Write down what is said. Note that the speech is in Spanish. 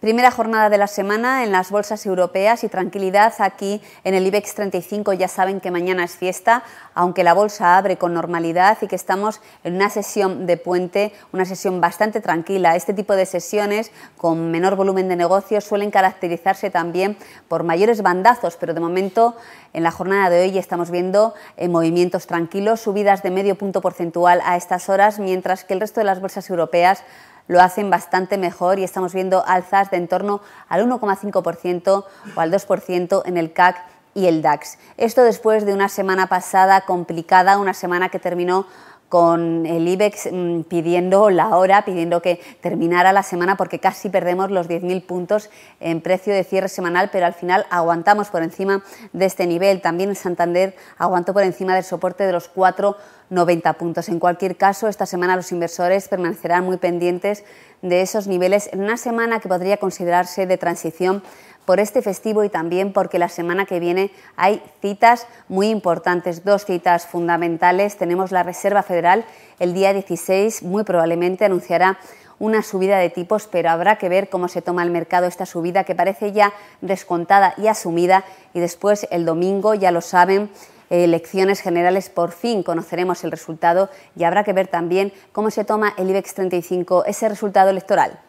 Primera jornada de la semana en las bolsas europeas y tranquilidad aquí en el IBEX 35. Ya saben que mañana es fiesta, aunque la bolsa abre con normalidad y que estamos en una sesión de puente, una sesión bastante tranquila. Este tipo de sesiones con menor volumen de negocios suelen caracterizarse también por mayores bandazos, pero de momento en la jornada de hoy estamos viendo eh, movimientos tranquilos, subidas de medio punto porcentual a estas horas, mientras que el resto de las bolsas europeas lo hacen bastante mejor y estamos viendo alzas de en torno al 1,5% o al 2% en el CAC y el DAX. Esto después de una semana pasada complicada, una semana que terminó con el IBEX mm, pidiendo la hora, pidiendo que terminara la semana porque casi perdemos los 10.000 puntos en precio de cierre semanal, pero al final aguantamos por encima de este nivel. También el Santander aguantó por encima del soporte de los 4,90 puntos. En cualquier caso, esta semana los inversores permanecerán muy pendientes de esos niveles en una semana que podría considerarse de transición por este festivo y también porque la semana que viene hay citas muy importantes, dos citas fundamentales. Tenemos la Reserva Federal el día 16, muy probablemente anunciará una subida de tipos, pero habrá que ver cómo se toma el mercado esta subida que parece ya descontada y asumida. Y después el domingo, ya lo saben, elecciones generales por fin conoceremos el resultado y habrá que ver también cómo se toma el IBEX 35, ese resultado electoral.